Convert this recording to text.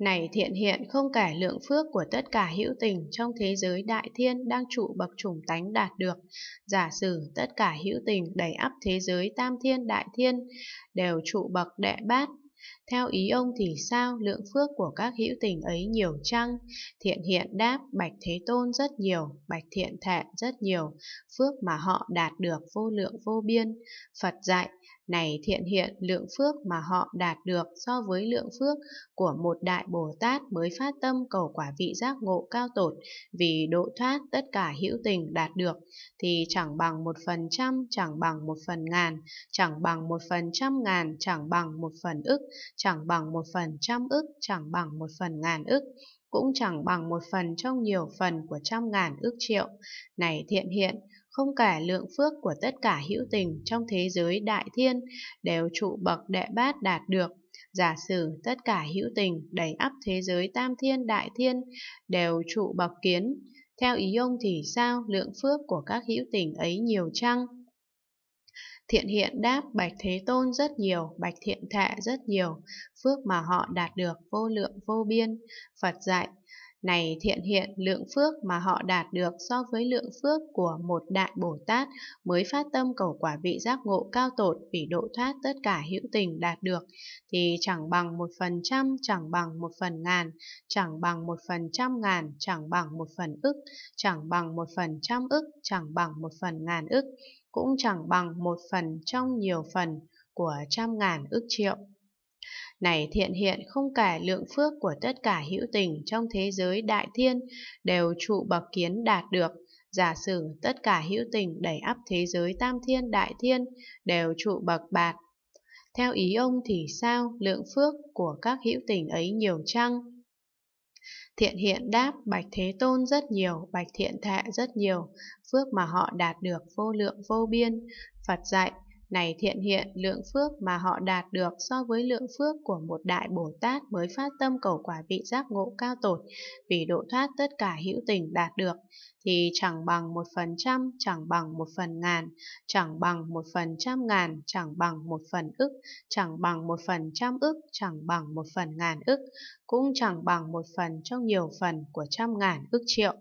Này thiện hiện không kể lượng phước của tất cả hữu tình trong thế giới đại thiên đang trụ bậc chủng tánh đạt được. Giả sử tất cả hữu tình đầy ắp thế giới tam thiên đại thiên đều trụ bậc đệ bát. Theo ý ông thì sao lượng phước của các hữu tình ấy nhiều chăng? Thiện hiện đáp, bạch thế tôn rất nhiều, bạch thiện thệ rất nhiều, phước mà họ đạt được vô lượng vô biên. Phật dạy, này thiện hiện lượng phước mà họ đạt được so với lượng phước của một đại Bồ Tát mới phát tâm cầu quả vị giác ngộ cao tột vì độ thoát tất cả hữu tình đạt được thì chẳng bằng một phần trăm, chẳng bằng một phần ngàn, chẳng bằng một phần trăm ngàn, chẳng bằng một phần ức, chẳng bằng một phần trăm ức, chẳng bằng một phần ngàn ức, cũng chẳng bằng một phần trong nhiều phần của trăm ngàn ức triệu. Này thiện hiện, không cả lượng phước của tất cả hữu tình trong thế giới đại thiên đều trụ bậc đệ bát đạt được. Giả sử tất cả hữu tình đầy ắp thế giới tam thiên đại thiên đều trụ bậc kiến, theo ý ông thì sao lượng phước của các hữu tình ấy nhiều chăng? Thiện hiện đáp Bạch Thế Tôn rất nhiều, Bạch Thiện Thệ rất nhiều, phước mà họ đạt được vô lượng vô biên. Phật dạy, này thiện hiện lượng phước mà họ đạt được so với lượng phước của một đại Bồ Tát mới phát tâm cầu quả vị giác ngộ cao tột vì độ thoát tất cả hữu tình đạt được thì chẳng bằng một phần trăm, chẳng bằng một phần ngàn, chẳng bằng một phần trăm ngàn, chẳng bằng một phần ức, chẳng bằng một phần trăm ức, chẳng bằng một phần ngàn ức, cũng chẳng bằng một phần trong nhiều phần của trăm ngàn ức triệu này thiện hiện không kể lượng phước của tất cả hữu tình trong thế giới đại thiên đều trụ bậc kiến đạt được. Giả sử tất cả hữu tình đẩy áp thế giới tam thiên đại thiên đều trụ bậc bạt. Theo ý ông thì sao lượng phước của các hữu tình ấy nhiều chăng? Thiện hiện đáp Bạch Thế Tôn rất nhiều, Bạch Thiện Thệ rất nhiều, phước mà họ đạt được vô lượng vô biên. Phật dạy này thiện hiện lượng phước mà họ đạt được so với lượng phước của một đại Bồ Tát mới phát tâm cầu quả vị giác ngộ cao tột, vì độ thoát tất cả hữu tình đạt được, thì chẳng bằng một phần trăm, chẳng bằng một phần ngàn, chẳng bằng một phần trăm ngàn, chẳng bằng một phần ức, chẳng bằng một phần trăm ức, chẳng bằng một phần ngàn ức, cũng chẳng bằng một phần trong nhiều phần của trăm ngàn ức triệu.